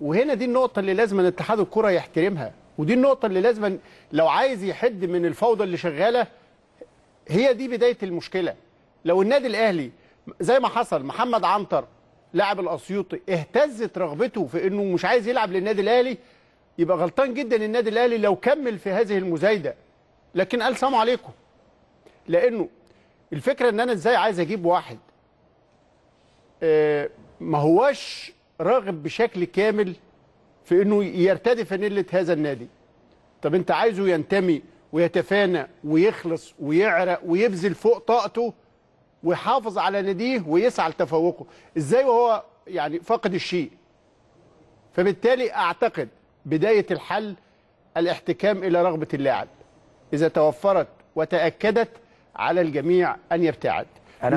وهنا دي النقطه اللي لازم اتحاد الكره يحترمها ودي النقطه اللي لازم لو عايز يحد من الفوضى اللي شغاله هي دي بدايه المشكله لو النادي الاهلي زي ما حصل محمد عنتر لاعب الاسيوطي اهتزت رغبته في انه مش عايز يلعب للنادي الاهلي يبقى غلطان جدا النادي الاهلي لو كمل في هذه المزايده لكن قال سلام عليكم لانه الفكره ان انا ازاي عايز اجيب واحد آه ما هواش راغب بشكل كامل في انه يرتدي فانيله هذا النادي طب انت عايزه ينتمي ويتفانى ويخلص ويعرق ويبذل فوق طاقته ويحافظ على ناديه ويسعى لتفوقه ازاي وهو يعني فاقد الشيء فبالتالي اعتقد بدايه الحل الاحتكام الى رغبه اللاعب اذا توفرت وتاكدت على الجميع ان يبتعد